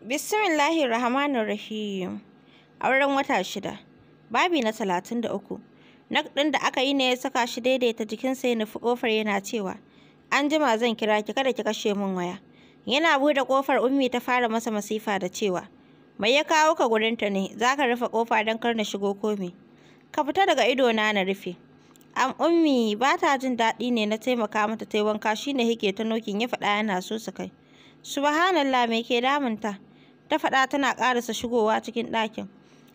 Bismillahir Rahmanir Rahim. Auren wata shida. Babi na talatin da uku. Nak ɗin da aka yi ne ya saka shi daidaita jikinsa ya nufi ƙofar yana cewa, An jima zan kira ki kada ki kashe min waya. Yana buɗe ƙofar Ummi ta fara masa masifa da cewa, Mai ya kawo ka gurinta ne, za ka rufe ƙofa don kar na shigo komi. Ka fita daga ido na na rufe. Am ummi ba ta jin daɗi ne na taimaka mata ta wanka shi ne hike ta nokin ya faɗa yana so su kai. Subhanallah me ke damunta? ta faɗa tana ƙarasa shigowa cikin ɗakin.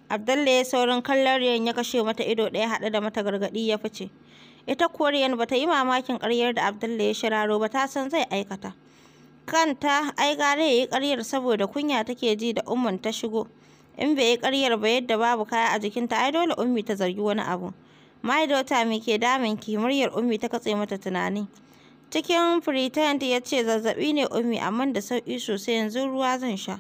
Abdalla ya saurin kallon Riyan ya kashe mata ido ɗaya haɗe da mata gargaɗi ya fice. Ita kuwa ba ta yi mamakin ƙaryar da Abdalla ya shiraro ba ta san zai aikata. Kanta ai gare ya yi ƙaryar saboda kunya take ji da umman ta shigo. In bai yi ƙaryar ba yadda babu kaya a jikinta ai dole ummi ta zargi wani abu. maidota daughter me ke damun ki muryar ummi ta katse mata tunani. Cikin pretend ya ce zazzaɓi ne ummi amma da sauƙi sosai yanzu ruwa zan sha.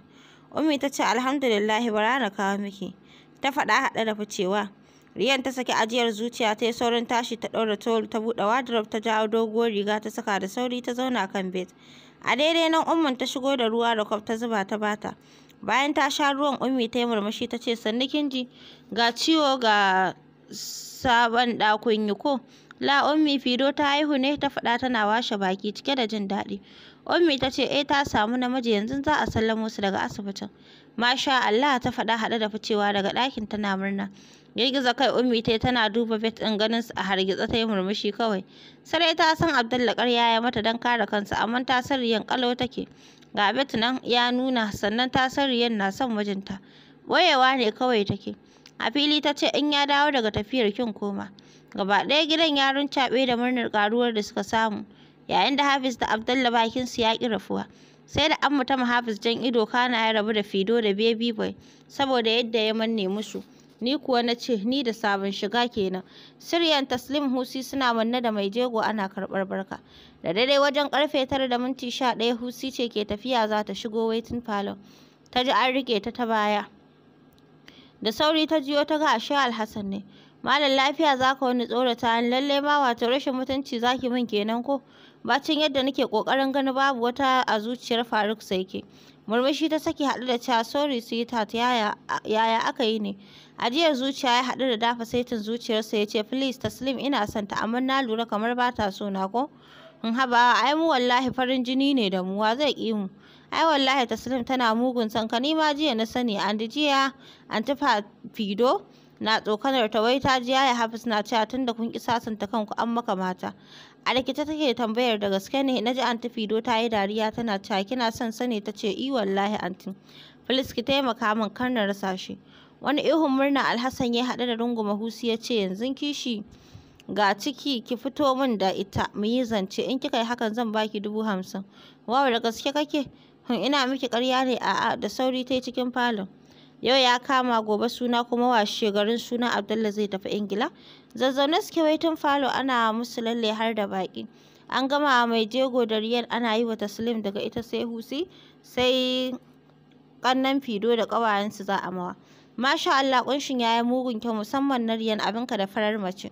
Ummi ta ce alhamdulillahi bara na kawo miki. Ta faɗa haɗe da ficewa. Riyan ta saki ajiyar zuciya ta yi saurin tashi ta ɗaura tol ta buɗe wardrobe ta jawo doguwar riga ta saka da sauri ta zauna kan bed. A daidai nan umman ta shigo da ruwa da kwaf ta zuba ta bata. Bayan ta sha ruwan ummi ta yi murmushi ta ce sannu kinji. ga ciwo ga sabon ɗakun yi ko. La ummi fido ta haihu ne ta faɗa tana washe baki cike da jin daɗi. Ummi ta ce eh ta samu namiji yanzu za a sallamo su daga asibitin. Masha Allah ta faɗa haɗe da ficewa daga ɗakin tana murna. Girgiza kai Ummi ta tana duba bet ɗin ganin su a hargitsa ta yi murmushi kawai. Sarai ta san Abdulla ƙarya ya mata don kare kansa amma ta san riyan ƙalau take. Ga bet nan ya nuna sannan ta san riyan na son mijinta. ɓoyewa ne kawai take. A fili ta ce in ya dawo daga tafiyar kin koma. Gaba ɗaya gidan ya runcaɓe da murnar ƙaruwar da suka samu. yayin da Hafiz da Abdullah bakin su ya ƙi rafuwa. Sai da an ta Hafiz jan ido kana ya rabu da Fido da Baby Boy saboda yadda ya manne musu. Ni kuwa na ce ni da sabon shiga kenan. Siryan Taslim Husi suna manne da mai jego ana karɓar barka. Da daidai wajen karfe tara da minti sha ɗaya Husi ce ke tafiya za ta shigo waitin falon. Ta ji an rike ta ta baya. Da sauri ta jiyo ta ga ashe Alhassan ne. Malam lafiya za ka wani tsorata lallai ma wato rashin mutunci za ki min kenan ko? bacin yadda nake kokarin gani babu wata a zuciyar Faruk sai ke murmushi ta saki haɗu da cewa sorry sweetheart yaya yaya aka yi ne ajiyar zuciya ya hadu da dafa saitin zuciyarsa ya ce please taslim ina son ta amma na lura kamar ba ta so na ko in haba ai mu wallahi farin jini ne da mu wa zai ki mu ai wallahi taslim tana mugun san ka nima jiya na sani an jiya an tafa fido na tsokanar ta wai ta jiya ya hafis na cewa tunda kun ki sasanta kanku an maka mata a rikice take tambayar da gaske ne na ji anti fido ta yi dariya tana cewa kina son sani ta ce i wallahi anti filis ki taimaka min kar na rasa shi wani ihun murna alhassan ya haɗu da runguma husi ya ce yanzu kishi ga ciki ki fito min da ita mu yi zance in kika yi hakan zan baki dubu hamsin wawa da gaske kake hun hm, ina miki karya ne a'a da sauri ta cikin falon yau ya kama gobe suna kuma washe garin suna abdullah zai tafi ingila zazzaune suke waitin falo ana musu lalle har da baki an gama mai jego da riyal ana yi wa taslim daga ita sai husi sai kannan fido da ƙawayensu za a mawa masha Allah ya yi mugun kyau musamman na riyan abinka da farar mace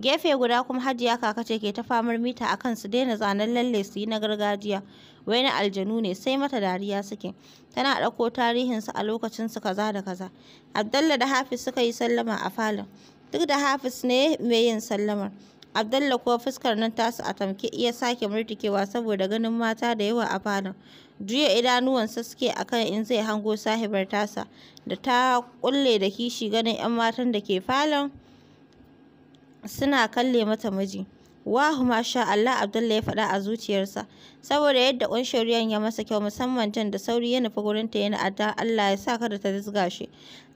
gefe guda kuma hajiya kaka ce ke ta famar mita a kan su daina zanen lalle su yi na gargajiya wai na aljanu ne sai mata dariya suke tana ɗauko tarihinsu a lokacin su kaza da kaza abdalla da hafiz suka yi sallama a falon duk da hafiz ne mai yin sallamar abdalla kuwa fuskar nan tasu a tamke iya sake murtikewa saboda ganin mata da yawa a falon juya idanuwansa suke akan in zai hango sahibar tasa da ta kulle da kishi ganin 'yan matan da ke falon suna kalle mata miji. Wahu masha Allah Abdullah ya faɗa a zuciyarsa saboda yadda ƙunshin riyan ya masa kyau musamman jan da sauri ya nufi gurin ta yana adda Allah ya sa kada ta dizga shi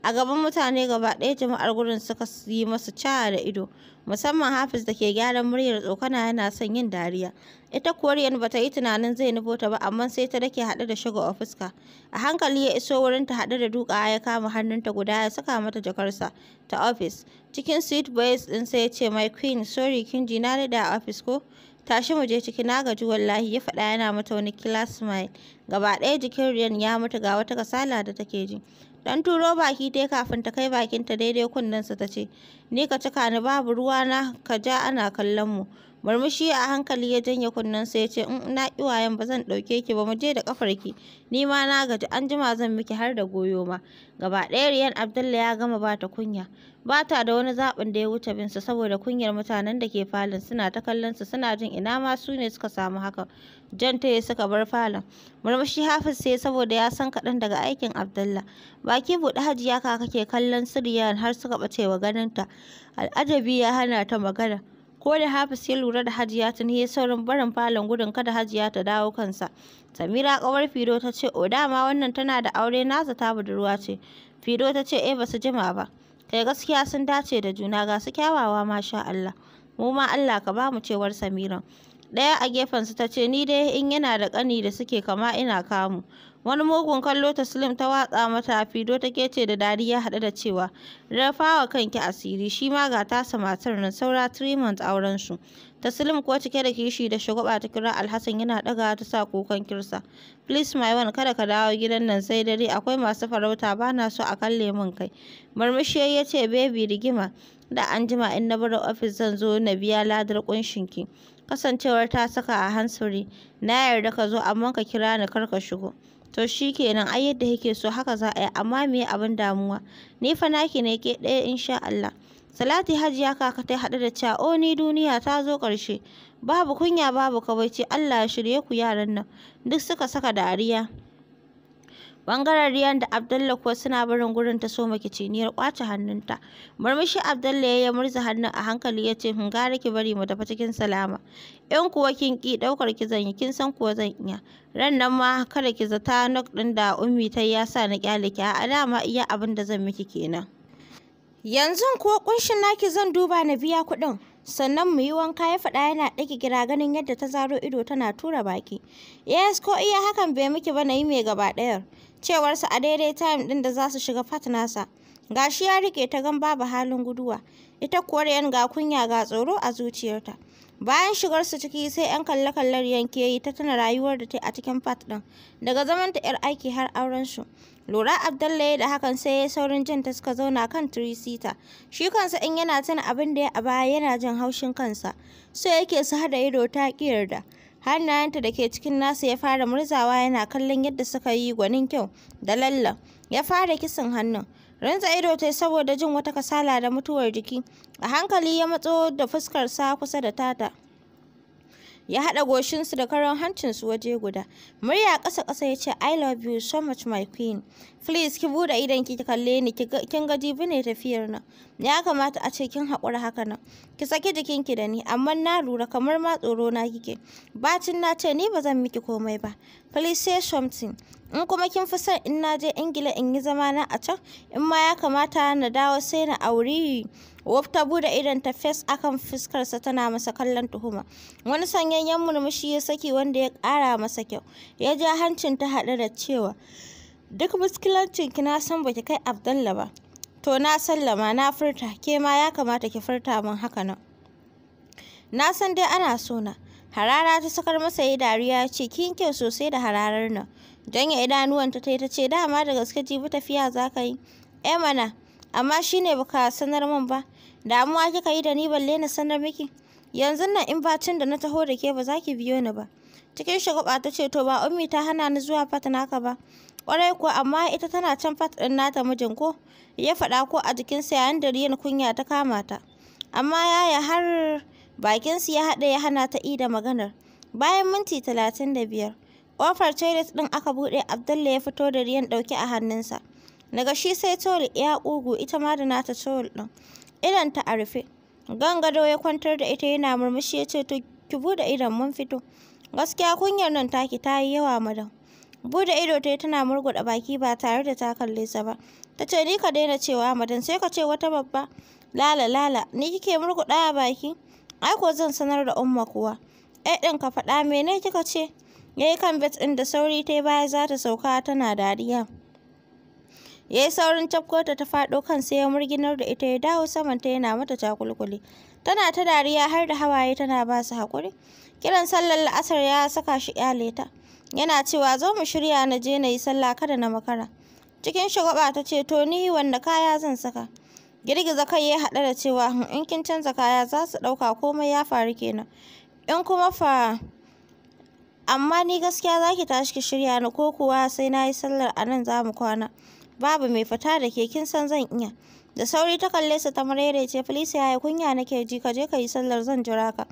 a gaban mutane gaba ɗaya jama'ar gurin suka yi masa ca da ido musamman Hafiz da ke gyaran muryar tsokana yana son yin dariya ita kuwa ba bata yi tunanin zai nufo ta ba amma sai ta dake haɗe da shiga a fuska a hankali ya iso wurin ta haɗe da duka ya kama hannunta guda ya saka mata jakarsa ta ofis Cikin sweet voice din sai ya ce, My queen, sorry kin ji na da a office ko? Tashi mu je ciki na gaji wallahi ya faɗa yana mata wani killer smile. Gaba ɗaya jikin Riyan ya mutu ga wata kasala da take ji. Dan turo baki dai kafin ta kai bakinta daidai kunnensa ta ce, Ni ka cika ni babu ruwa na ka ja ana kallon mu. Murmushi a hankali ya janye sa ya ce, "In mm, na kiwayen ba zan dauke ki ba, mu je da ki Ni ma na gaji, an jima zan miki har da goyo ma." Gaba ɗaya Riyan Abdullah ya gama ba ta kunya. Ba ta da wani zaɓin da ya wuce bin binsa saboda kunyar mutanen da ke falon suna ta kallon su suna jin ina ma su ne suka samu haka. Jan ta suka bar falon. Murmushi Hafiz sai saboda ya san kaɗan daga aikin Abdullah. Baki buɗe hajiya ka ke kallon su Riyan har suka ɓace wa ta Al'ajabi ya hana ta magana. ko da Hafiz ya lura da Hajiya ta ya saurin barin falon gudun kada Hajiya ta dawo kansa. Samira kawar Fido ta ce o dama wannan tana da aure nasa ta budurwa ce. Fido ta ce eh su jima ba. Kai gaskiya sun dace da juna ga su kyawawa masha Allah. Mu ma Allah ka ba mu cewar Samira. Ɗaya a gefensu ta ce, Ni dai in yana da ƙani da suke kama ina kamu. Wani mugun kallo Taslim ta watsa mata fido ta kece da dariya haɗe da cewa, Rafawa kanki asiri, shi ma ga tasa matar nan saura treatment auren su. Taslim ko cike da kishi da shugaba ta kira Alhassan yana ɗaga ta sa kukan kirsa. Please my one kada ka dawo gidan nan sai dare akwai masu farauta ba na so a kalle min kai. Murmushi ya ce baby rigima da anjima in na bar ofis zan zo na biya ladar kunshin ki. kasancewar ta saka a hansuri na yarda ka zo amma ka kira ni kar ka shigo to shi kenan ai yadda yake so haka za a yi amma me abin damuwa ni fa naki ne ke ɗaya insha Allah Salati Hajiya kaka ta haɗu da cewa o oh, ni duniya ta zo ƙarshe babu kunya babu kawaici Allah ya shirye ku yaran nan duk suka saka dariya Bangaren Riyan da Abdalla kuwa suna barin gurin ta so ciniyar kwace hannunta. Murmushi Abdalla ya murza hannun a hankali ya ce hmm, gara ki bari mu tafi cikin salama. In kuwa kin ki daukar ki zan yi kin san kuwa zan iya. Ran nan ma kada ki zata nok din da ummi ta ya sa na kyale ki a dama iya abin da zan miki kenan. Yanzu ko kunshin naki zan duba na biya kuɗin. sannan mu yi wanka ya faɗa yana ɗaki gira ganin yadda ta zaro ido tana tura baki yes ko iya hakan bai miki ba na yi mai gaba ɗayar cewarsa a daidai time ɗin da za su shiga fat nasa gashi ya rike ta gan babu halin guduwa ita kuwa yan ga kunya ga tsoro a zuciyarta bayan shigar su ciki sai yan kalle kallar yanke yi ta tuna rayuwar da ta a cikin fat ɗin daga zaman ta yar aiki har auren su Lura ya da hakan sai ya saurin jin ta suka zauna kan tirisita. Shi kansa in yana tuna abin da ya a baya yana jin haushin kansa. So yake su hada ido ta ƙi yarda. Hannayenta da ke cikin nasa ya fara murzawa yana kallon yadda suka yi gwanin kyau da lallen. Ya fara kisan hannun. Rinza ido ta saboda jin wata kasala da mutuwar jiki. A hankali ya matso da fuskar sa kusa da tata. ya haɗa goshinsu da karon hancinsu waje guda. Murya ƙasa-ƙasa ya ce, I love you so much my queen. Please, ki buɗe idan ki kalle ni, kin ga jibi ne tafiyar nan. Ya kamata a ce kin haƙura haka nan. Ki saki jikinki da ni, amma na lura kamar ma tsoro na kike. Bacin na ce ni ba zan miki komai ba. Please say something. In kuma kin fi son in na je Ingila in yi zamana a can, in ma ya kamata na dawo sai na auri. Wuf ta bude idon ta fes akan fuskarsa tana masa kallon tuhuma. Wani sanyayyen murmushi ya saki wanda ya kara masa kyau. Ya ja hancin ta haɗe da cewa duk ki na san baki kai Abdalla ba. To na sallama na furta ke ma ya kamata ki furta min haka nan. Na san dai ana sona. Harara ta sakar masa yi dariya ce kin kyau sosai da hararar nan. Janya idanuwanta ta yi ta ce dama da gaske jibi tafiya za ka yi. Eh mana, amma shine baka sanar min ba. damuwa kika yi da ni balle na sanar miki yanzu nan in bacin da na taho da ke ba za ki biyo ni ba cikin shagwaba ta ce to ba ummi ta hana ni zuwa fata naka ba kwarai kuwa amma ita tana can fat din nata mijin ko ya faɗa ko a jikinsa yayin da riyan kunya ta kama ta amma yaya har su ya haɗe ya hana ta ida maganar bayan minti talatin da biyar ƙofar toilet ɗin aka buɗe abdalla ya fito da riyan ɗauke a hannunsa daga shi sai tol ya ƙugu ita ma da nata tol ɗin ta a rufe. Gangado ya kwantar da ita yana murmushi ya ce to ki bude idan mun fito. Gaskiya kunyar nan taki ta yi yawa madam. Bude ido ta tana murguɗa baki ba tare da ta kalle sa ba. Ta ce ni ka daina cewa madam, sai ka ce wata babba. Lala lala ni kike murguɗa a baki. Ai ko zan sanar da umma kuwa. Eh ɗin ka faɗa mene kika ce? Yayi kan bet ɗin da sauri ta baya za ta sauka tana dariya. ya yi saurin cafkota ta faɗo kan sai ya murginar da ita ya dawo saman ta yana mata takulkuli tana ta dariya har da hawaye tana ba su haƙuri kiran sallar la'asar ya saka shi ƙyale ta yana cewa zo mu shirya na je na yi sallah kada na makara cikin shagwaba ta ce to ni wanda kaya zan saka girgiza kai ya haɗa da cewa hmm, in kin canza kaya za su ɗauka komai ya faru kenan in kuma fa amma ni gaskiya za ki tashi ki shirya na, ko kuwa sai na yi sallar a nan za mu kwana babu mai fita da ke kin san zan iya da sauri ta kalle sa ta marerece filisa yi kunya nake ji ka je ka yi sallar zan jira ka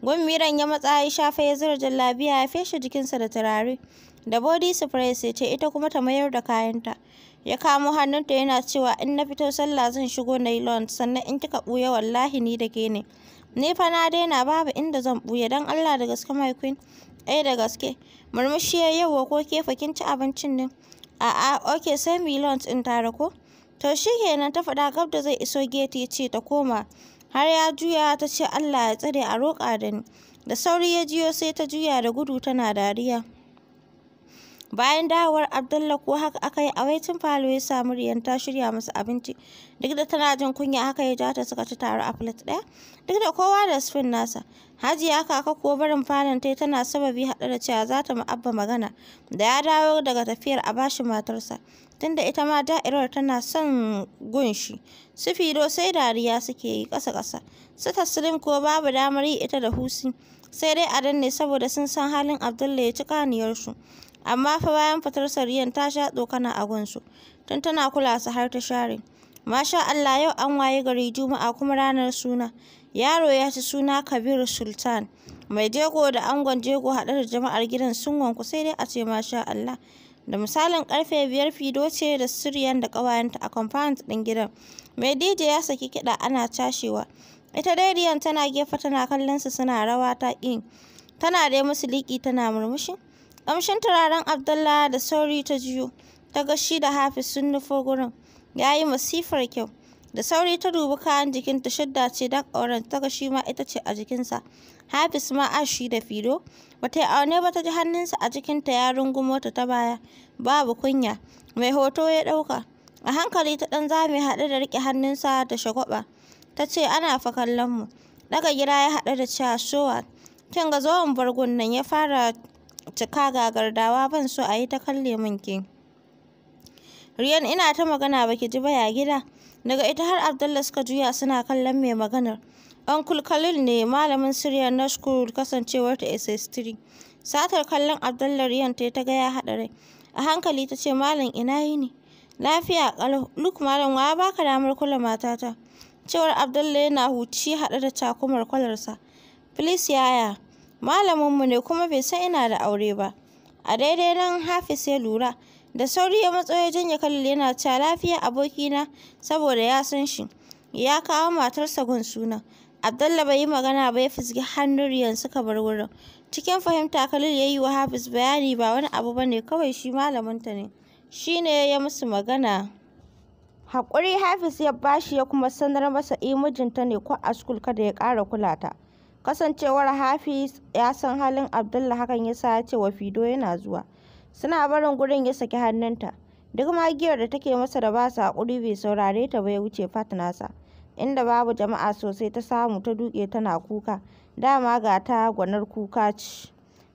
gwammiran ya matsa ya shafe ya zira jallabiya ya feshe jikinsa da turare da body spray sai ce ita kuma ta mayar da kayanta ya kamo hannunta yana cewa in na fito sallah zan shigo na yi sannan in kika buya? wallahi ni da ke ne ni fa na daina babu inda zan buya. dan allah da gaske my queen ai eh, da gaske murmushi ya wa ko kefa kin ci abincin ne A'a, ok sai mu yi lunch ɗin tare ko? To shi kenan ta faɗa gab da zai iso geti ce ta koma. Har ya juya ta ce Allah ya tsare a roƙa da ni. Da sauri ya jiyo sai ta juya da gudu tana dariya. bayan dawowar Abdullahi, ko haka aka yi a waitin falo ya samu riyan ta shirya masu abinci duk da tana jin kunya haka ya ja ta suka ci taro a plate ɗaya duk da kowa da sufin nasa hajiya kaka ko barin falon tai tana sababi haɗu da cewa za ta ma'abba magana da ya dawo daga tafiyar a bashi matarsa tunda ita ma da'irar tana son gunshi su fido sai dariya suke yi ƙasa-ƙasa su taslim ko babu damar yi ita da husi sai dai a danne saboda sun san halin Abdullahi ya ci kaniyarsu amma fa bayan fitar Sariyan ta sha tsokana a gunsu tun tana kula su har ta share masha Allah yau an waye gari juma'a kuma ranar suna yaro ya ci suna Kabir Sultan mai jego da angon jego haɗe da jama'ar gidan sun wanku sai dai a ce masha Allah da misalin karfe biyar fido ce da Siriyan da ƙawayenta a compound ɗin gidan. Mai DJ ya saki kiɗa ana cashewa. Ita dai Riyan tana gefe tana kallon su suna rawa ta ƙin. Tana dai musu liƙi tana murmushi. Ƙamshin turaren Abdullah da sauri ta jiyo, ta ga shi da Hafiz sun nufo gurin. Ya yi masifar kyau. Da sauri ta dubi kayan jikinta shidda ce don auren ta ga shi ma ita ce a jikinsa. Hafiz ma ashi da fido. Bata yi aune ba ta ji hannunsa a jikinta ya rungumo ta ta baya. Babu kunya. Mai hoto ya ɗauka. A hankali ta ɗan zame haɗe da riƙe hannunsa da shagwaba. Ta ce ana fa kallon mu. Daga gida ya haɗe da cewa showa. Kin ga zuwan Bargun nan ya fara cika ga gardawa ban so a yi ta kalle min ke. Riyan ina ta magana baki ji ba ya gida. Daga ita har Abdullah suka juya suna kallon mai maganar. Uncle Khalil ne malamin siriyar na school kasancewar ta SS3. Satar kallon Abdullah Riyan ta ta gaya ya haɗa rai. A hankali ta ce malam ina yi ne. Lafiya ƙalau. Duk malam wa baka damar kula matata. Cewar Abdullah yana huci haɗe da takumar kwalarsa. Please yaya. malaminmu ne kuma bai san ina da aure ba a daidai nan hafiz ya lura da sauri ya matso ya janye khalil yana cewa lafiya abokina saboda ya san shi ya kawo matarsa gun suna abdalla bai yi magana ba ya fizgi hannun riyan suka bar wurin cikin fahimta khalil ya yi wa hafiz bayani ba wani abu ba ne kawai shi malaminta ne shi ne ya yi musu magana haƙuri hafiz ya bashi ya kuma sanar masa imijinta eh, ne ko a skul kada ya ƙara kulata. Kasancewar Hafiz ya san halin abdullahi hakan ya sa ya ce wa Fido yana zuwa. Suna barin gurin ya saki hannunta. Duk magiyar da take masa da ba sa haƙuri bai saurare ta ba ya wuce fat nasa. Inda babu jama'a sosai ta samu ta duƙe tana kuka. Dama ga ta gwanar kuka ce.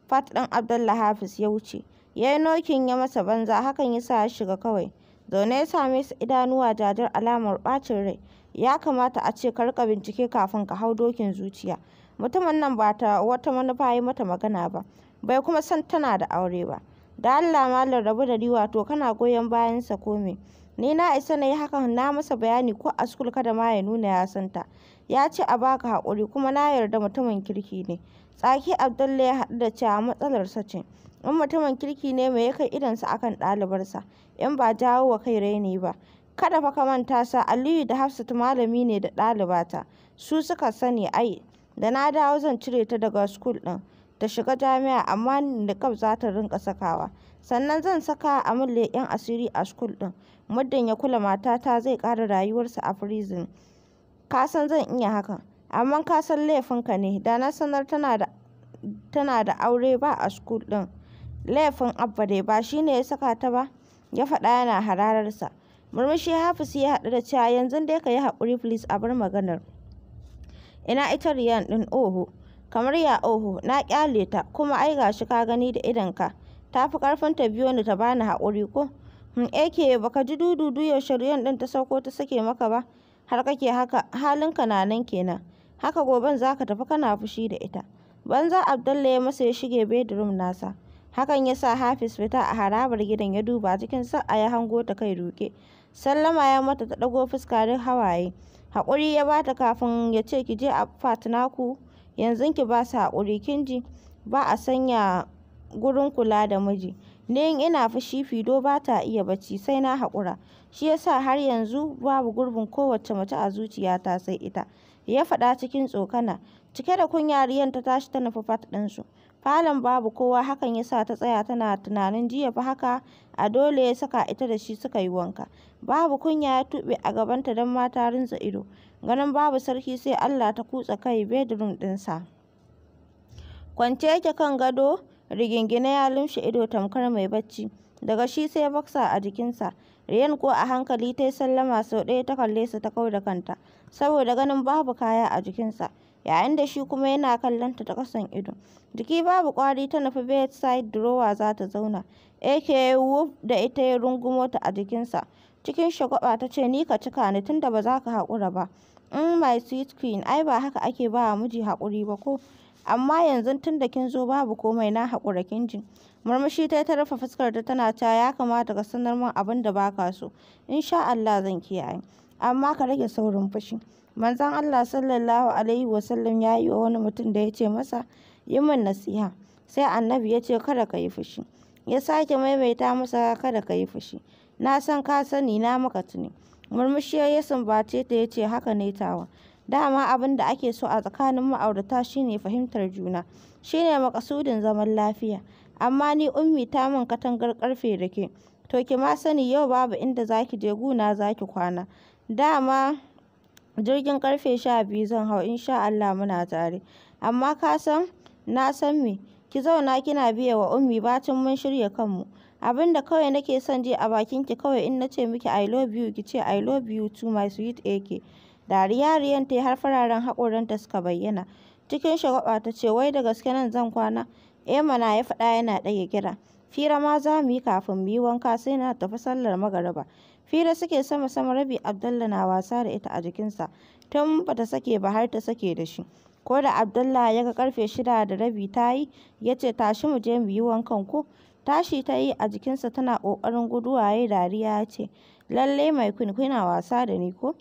Fat ɗin abdullahi Hafiz ya wuce. Ya yi nokin ya masa banza hakan ya sa ya shiga kawai. Zaune ya same su idanuwa jajar alamar ɓacin rai. Ya kamata a ce karka bincike kafin ka hau dokin zuciya. mutumin nan ba ta wata manufa yi mata magana ba bai kuma san tana da aure ba da Allah ma rabu da ni wato kana goyon bayansa ko me ni na isa na yi hakan na masa bayani ko a school kada ma ya nuna ya ta ya ce a baka haƙuri kuma na yarda mutumin kirki ne tsaki abdullahi ya haɗu da cewa matsalarsa ce in mutumin kirki ne mai ya kai idonsa akan ɗalibarsa in ba jawo wa kai raini ba kada fa ka manta sa aliyu da hafsat malami ne da ɗalibata su suka sani ai Da na dawo zan cire ta daga school ɗin ta shiga jami'a amma niƙaf za ta rinƙa sakawa. Sannan zan saka a min leƙen asiri a school ɗin. Muddin ya kula matata zai ƙara rayuwarsa a prison. Ka san zan iya hakan. Amma ka san laifinka ne. Da na sanar tana da tana da aure ba a school ɗin. Laifin Abba dai ba shi ya saka ta ba, ya faɗa yana hararsa. Murmushi hafisa ya haɗu da cewa yanzu dai ka yi haƙuri please a bar maganar. Ina ita riyan ɗin oho? Kamar ya oho? Na kyale ta, kuma ai ga shi ka gani da idonka. Ta fi karfin ta biyo ni ta bani hakuri haƙuri ko? Eke hmm, ba ka ji dududu yaushe Ryan ɗin ta sauko ta sake maka ba? Har kake haka, halin na nan kenan. Haka goben za ka tafi kana fushi da ita. Banza Abdallah ya masa ya shige bedroom nasa. Hakan ya sa Hafiz fita a harabar gidan ya duba cikin sa'a ya hango ta kai ruke Sallama ya mata ta ɗago fuska duk hawaye. haƙuri ya bata kafin ya ce ki je a fat naku yanzu ki ba su haƙuri kin ji ba a sanya gurin kula da miji ne ina fushi fido ba ta iya bacci sai na haƙura shi yasa har yanzu babu gurbin kowace mace a zuciyata sai ita ya faɗa cikin tsokana cike da kunya riyan ta tashi ta nufi fat ɗinsu Falon babu kowa, hakan ya sa ta tsaya tana tunanin jiya fa haka a dole ya saka ita da shi suka yi wanka. Babu kunya ya tuɓe a gabanta don mata rinza ido. Ganin babu sarki sai Allah ta kutsa kai bedroom ɗinsa. Kwance yake kan gado, rigingine ya lumshe ido tamkar mai bacci. Daga shi sai boxer a jikinsa. Riyan ko a hankali ta yi sallama sau ɗaya ta kalle su ta kau da kanta, saboda ganin babu kaya a jikinsa. yayin da shi kuma yana kallon ta ta ƙasan ido. Jiki babu kwari ta nufi bedside drawer za ta zauna, aka wuf da ita ya rungumo ta a jikinsa. Cikin shagwaba ta ce, Ni ka cika ni tunda ba za ka haƙura ba. In mm, my sweet queen, ai ba haka ake ba wa miji haƙuri ba ko? Amma yanzu tunda kin zo babu komai na haƙura kin ji. Murmushi ta ta rufe ta tana cewa ya kamata ka sanar min abin da baka so. In sha Allah zan kiyaye. amma ka rage saurin fushi manzon Allah sallallahu alaihi wasallam ya yi wa wani mutum da ya ce masa yi min nasiha sai annabi ya ce kada ka yi fushi ya sake maimaita masa kada ka yi fushi na san ka sani na maka tuni murmushi ya sumbace ta ya ce haka ne tawa dama abin da ake so a tsakanin ma'aurata shine fahimtar juna shine makasudin zaman lafiya amma ni ummi ta min katangar karfe da ke to ki ma sani yau babu inda zaki je guna zaki kwana dama ma jirgin karfe 12 zan hau insha Allah muna tare, amma ka san, na san me, ki zauna kina biya wa Ummi bacin mun shirya kanmu, abinda kawai nake son je a bakin ki kawai in nace miki I love you ki ce I love you too my sweet AK. Dariya riyan ta har fararen ta suka bayyana. Cikin shagwaba ta ce wai da gaske nan zan kwana? Eh mana ya faɗa yana ɗaya kira. Fira ma za mu yi kafin mu yi wanka sai na tafi sallar magariba. Fira suke sama-sama rabi Abdallah na wasa da ita a jikinsa, tun ba ta sake ba har ta sake da shi. Ko da Abdallah ya ga karfe shida da rabi ta yi, ya ce tashi mu je mu yi wankan ko. Tashi ta yi a jikinsa tana ƙoƙarin guduwa ya dariya ya ce, lalle mai kun kuna wasa da ni ko.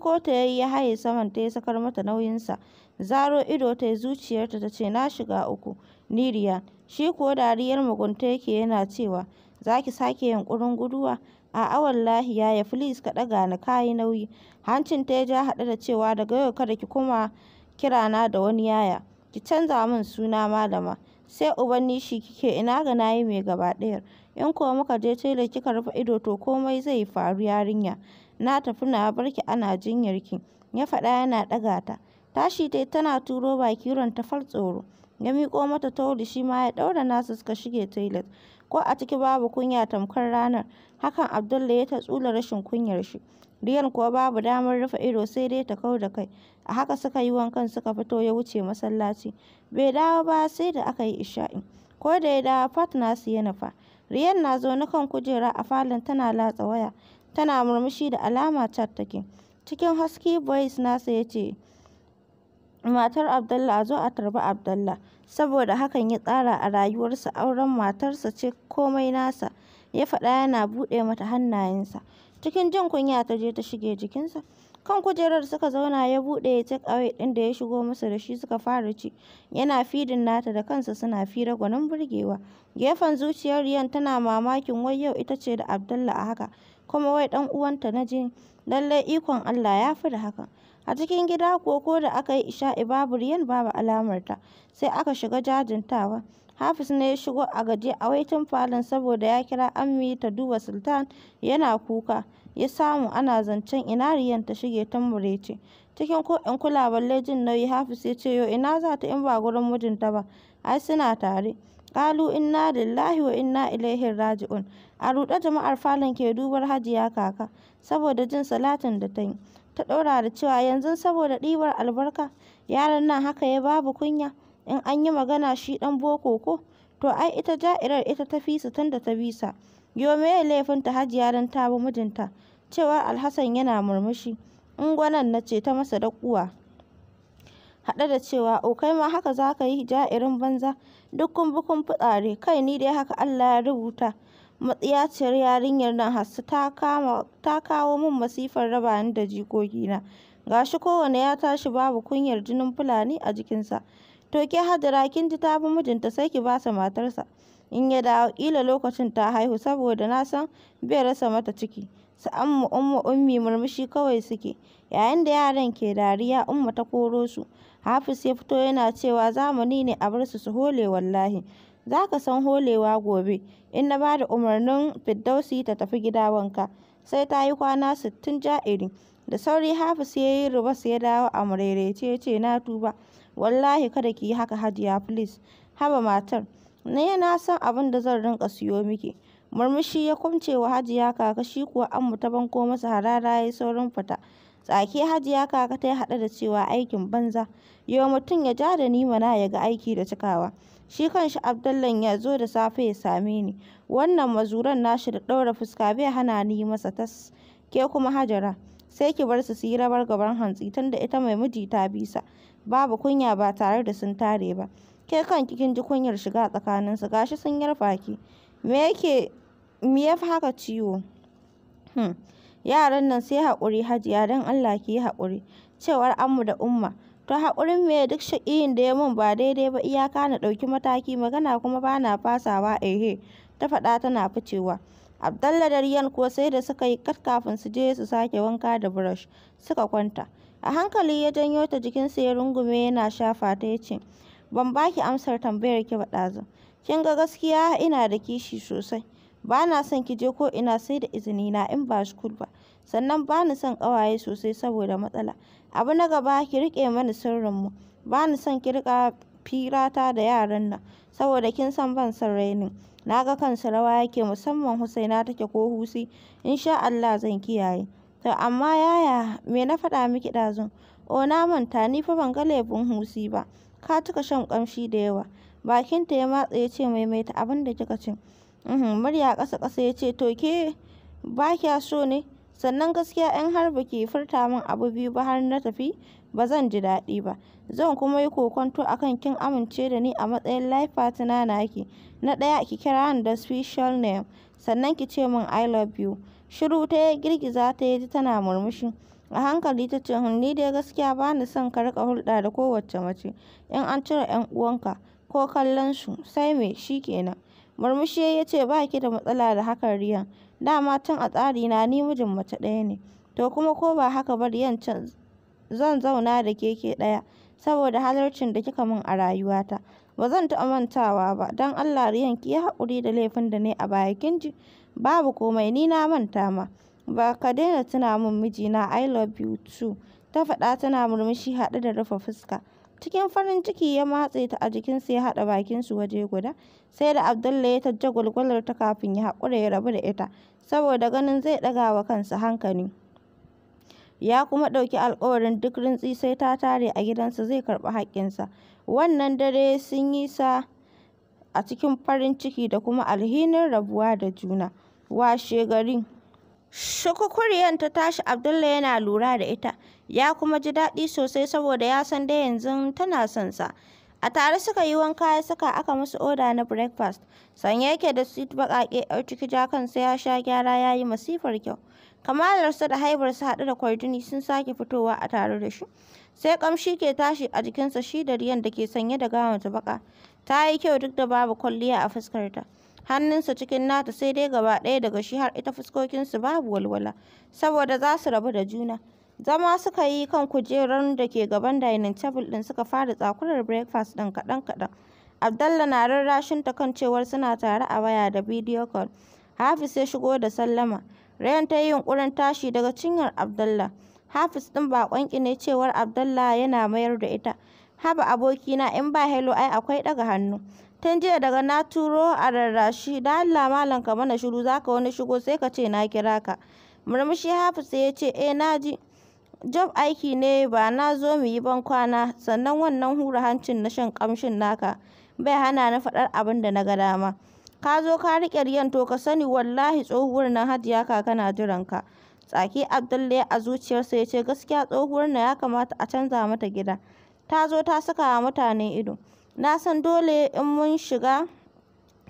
ko ta yayi ya haye saman ta ya sakar mata nauyinsa. Zaro ido ta yi zuciyarta ta ce na shiga uku, Niriya. Shi ko dariyar mugunta yake yana cewa, zaki ki sake yunƙurin guduwa. A'a wallahi ya filis ka ɗaga ni kayi yi nauyi. Hancin ta ja haɗe da cewa daga yau kada ki kuma kira na da wani yaya. Ki canza min suna malama. Sai uban nishi kike ina ga nayi mai gaba ɗayar. In kuwa muka je tela kika rufe ido to komai zai faru yarinya. Na tafi na barki ki ana jinyarki. Ya faɗa yana ɗaga ta. Tashi tai tana turo baki ta fal tsoro. Ya miƙo mata tawul shi ma ya ɗaura nasu suka shige toilet. ko a ciki babu kunya tamkar ranar. Hakan Abdullahi ya tatsula rashin kunyar shi. riyan kuwa babu damar rufe ido sai dai ta kau da kai. A haka suka yi wankan suka fito ya wuce masallaci. Bai dawo ba sai da aka yi isha'i. Ko da ya dawo Fat nasu ya nufa. Riyan na zaune kan kujera a falon tana latsa waya. Tana murmushi da alama chat take. Cikin husky voice nasa ya ce, Matar Abdullahi a zo a tarbi Abdullahi. saboda hakan ya tsara a rayuwarsa auren matarsa ce komai nasa, ya faɗa yana buɗe mata hannayensa. Cikin jin kunya ta je ta shige jikinsa. Kan kujerar suka zauna ya buɗe take-away ɗin da ya shigo musu da shi suka fara ci. Yana fidin nata da kansa suna fi gwanin burgewa. Gefen zuciyar Riyan tana mamakin wai yau ita ce da Abdullah a haka, kuma wai ɗan uwanta na jini. Lallai ikon Allah ya fi da hakan. A cikin gida kuwa ko da aka yi isha'i babu riyan babu alamarta, sai aka shiga jajin ba. Hafiz ne ya shigo a gaje a waitin falon saboda ya kira Ammi ta duba Sultan yana kuka, ya samu ana zancen ina riyan ta shige tun murece? Cikin ko in kula balle jin nauyi Hafiz ya ce yo ina za ta in ba gurin mijinta ba, ai suna tare. kalu inna lillahi wa inna ilaihi raji'un. A ruɗe jama'ar falon ke dubar Hajiya Kaka saboda jin salatin da ta yi. ta ɗora da cewa yanzu saboda ɗibar albarka yaran nan haka ya babu kunya in an yi magana shi ɗan boko ko to ai ita ja'irar ita ta fi su tun da ta bi sa yo ya laifin ta hajiya don ta bi mijinta cewa alhassan yana murmushi in gwanan na ce ta masa daƙuwa? haɗe da cewa o kai ma haka za ka yi ja'irin banza duk bukun fitsari kai ni dai haka allah ya rubuta matsiyaciyar yarinyar nan hasu ta kawo min masifar raba ni da jikoki ga shi kowane ya tashi babu kunyar jinin Fulani a jikinsa. To ke Hajara kin ji ta fi mijinta sai ki ba sa matarsa, in ya dawo kila lokacin ta haihu saboda na san bai rasa mata ciki. Su Amma Umma Ummi murmushi kawai suke, yayin da yaran ke dariya Umma ta koro su. Hafiz ya fito yana cewa zamani ne a bar su su hole wallahi. Za ka san holewa gobe in na ba da umarnin Firdausi ta tafi gida wanka, sai ta yi kwana sittin ja'iri. Da sauri Hafiz ya yi ribas ya dawo a murairaice, ya ce, Na tuba, wallahi kada ki yi haka Hajiya please, haba matar, Na na san abin da zan rinka siyo miki. Murmushi ya kwamce wa Hajiya Kaka shi kuwa an mu ta banko masa harara ya yi saurin fita. Tsaki Hajiya Kaka ta yi haɗa da cewa aikin banza, Yau mutum ya ja da ni mana ya ga aiki da cikawa. Shi kanshi Abdallan ya zo da safe ya same ni, wannan mazuran nashi da ɗaura fuska bai hana ni yi masa tas. Ke kuma Hajara, sai ki bar su su yi rabar gaban hantsi tunda ita mai miji ta bisa, babu kunya ba tare da sun tare ba. Ke kan kin ji kunyar shiga tsakanin su gashi sun yarfa ki. Me yake me ya fi haka ciwo? Hmm, yaran nan sai haƙuri Hajiya don Allah ki yi haƙuri. Cewar Ammu da Umma. ta haƙurin meye duk shaƙiyin da ya mun ba daidai ba iyaka na ɗauki mataki magana kuma ba na fasawa ehe ta faɗa tana ficewa. abdalla da Riyan ko sai da suka yi kat kafin su je su sake wanka da burush suka kwanta. A hankali ya janyo ta jikin sa ya rungume yana shafa ta ya ce, Ban baki amsar tambayar ki ba ɗazu. Kin ga gaskiya ina da kishi sosai. Ba na son ki je ko ina sai da izini na in ba shi ba. sannan ba ni son ƙawaye sosai saboda matsala abu na gaba ki riƙe mani sirrinmu ba ni son ki riƙa firata da yaran nan saboda kin san ban son rainin na ga kansu rawa yake musamman husaina take ko husi sha Allah zan kiyaye to amma yaya me na faɗa miki ɗazun o na manta ni fa ban ga laifin husi ba ka cika shan kamshi da yawa bakinta ya matsa ya ce maimaita abin da kika ce uhm, murya ƙasa ƙasa ya ce to ke ba kya so ne sannan gaskiya 'yan har ba ki furta min abu biyu ba har na tafi ba zan ji daɗi ba zan kuma yi kokonto akan kin amince da ni a matsayin life partner naki na ɗaya ki kira ni da special name sannan ki ce min i love you shiru ta ya girgiza ta ya ji tana murmushi a hankali ta ce hmm, ni dai gaskiya ba ni son ka riƙa hulɗa da kowace mace in an cire 'yan uwanka ko kallon su sai me shi kenan murmushi ya ce ba ki da matsala da hakan riyan Dama tun a tsarina ni mijin mace ɗaya ne, to kuma ko ba haka ba yancin zan zauna da keke ɗaya, saboda halarcin da kika min a rayuwata. Ba zan taɓa mantawa ba, don Allah Riyan ki haƙuri da laifin da ne a baya kin ji, babu komai ni na manta ma, ba ka daina tuna min mijina I love you too, ta faɗa tana murmushi haɗe da rufe fuska. cikin farin ciki ya matse ta a jikinsa ya haɗa bakinsu waje guda sai da abdullahi ya tajja gwalgwalar ta kafin ya haƙura ya rabu da ita saboda ganin zai ɗaga wa kansa hankali ya kuma ɗauki alkawarin duk rintsi sai ta tare a gidansa zai karɓi haƙƙinsa wannan dare sun yi sa a cikin farin ciki da kuma alhinin rabuwa da juna washe garin? Shukukuriyar ta tashi Abdullahi yana lura da ita, ya kuma ji daɗi sosai saboda ya san dai yanzu tana son sa. A tare suka yi wanka ya saka aka musu oda na breakfast. Sanye yake da suit baƙaƙe ‘yar ciki jakansa ya sha gyara ya yi masifar kyau. Kamalarsa da haibarsa haɗe da kwarjini sun sake fitowa a tare da shi. Sai ƙamshi ke tashi a jikinsa shi da Riyan da ke sanye da gawanta baƙa. Ta yi kyau duk da babu kwalliya a fuskarta. hannunsa cikin nata sai dai gaba ɗaya daga shi har ita fuskokinsu babu walwala saboda za su rabu da juna zama suka yi kan kujerar da ke gaban dining table ɗin suka fara tsakurar breakfast ɗin kaɗan-kaɗan Abdallah na rarrashin ta kan cewar suna tare a waya da video call Hafiz ya shigo da sallama Rayan ta yi yunƙurin tashi daga cinyar Abdallah Hafiz ɗin baƙon ne cewar Abdallah yana mayar da ita haba abokina in ba hello ai akwai ɗaga hannu Tun jiya daga na turo a rarrashi, Da Allah malam ka mana shiru za ka wani shigo sai ka ce na kira ka. Murmushi Hafiz ya ce eh na ji. Job aiki ne ba na zo mu yi ban kwana sannan wannan hura hancin na shan kamshin naka bai hana na faɗar abin da na ga dama. Ka zo ka riƙe riyan to ka sani wallahi tsohuwar nan hajiya kaka na jiran ka. Tsaki Abdullahi a zuciyarsa ya ce gaskiya tsohuwar na ya kamata a canza mata gida. Ta zo ta saka wa mutane ido. Na san dole in mun shiga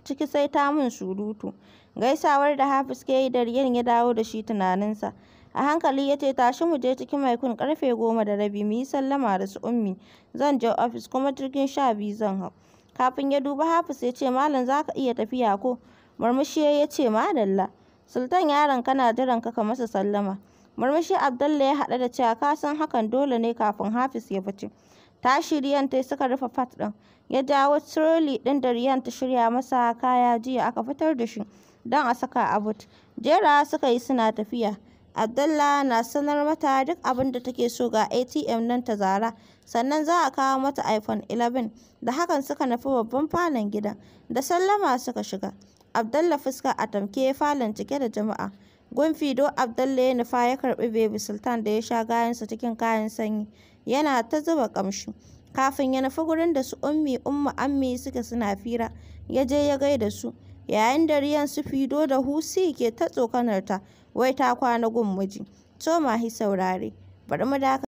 ciki sai ta mun surutu. Gaisawar da Hafiz ke yi da Riyan ya dawo da shi tunaninsa. A hankali ya ce tashi mu je cikin kun karfe goma da rabi mu yi sallama da su ummi. Zan je ofis kuma jirgin sha biyu zan hau. Kafin ya duba Hafiz ya ce malam za ka iya tafiya ko? Murmushi ya ce madalla. Sultan yaron kana jiran ka ka masa sallama. Murmushi abdalla ya haɗa da cewa ka san hakan dole ne kafin Hafiz ya fice. Tashi Ryan ta suka rufe fat ɗin. Ya jawo troli ɗin da riyan ta shirya masa kaya jiya aka fitar da shi don a saka a but. Jera suka yi suna tafiya. abdulla na sanar mata duk abin da take so ga ATM nan ta zara, sannan za a kawo mata iPhone 11, da hakan suka nufi babban falon gidan, da sallama suka shiga. abdulla fuska a tamke falon cike da jama'a. Gun do ya nufa ya karɓi Baby Sultan da ya sha gayansa cikin kayan sanyi. yana ta zuba ƙamshi. Kafin ya nufi gurin da su Ummi Umma Ammi suka suna fira, ya je ya gaida su. Yayin da Riyan su Fido da Husi ke ta tsokanarta wai ta kwana gun miji. To ma hi saurare, bari mu daka.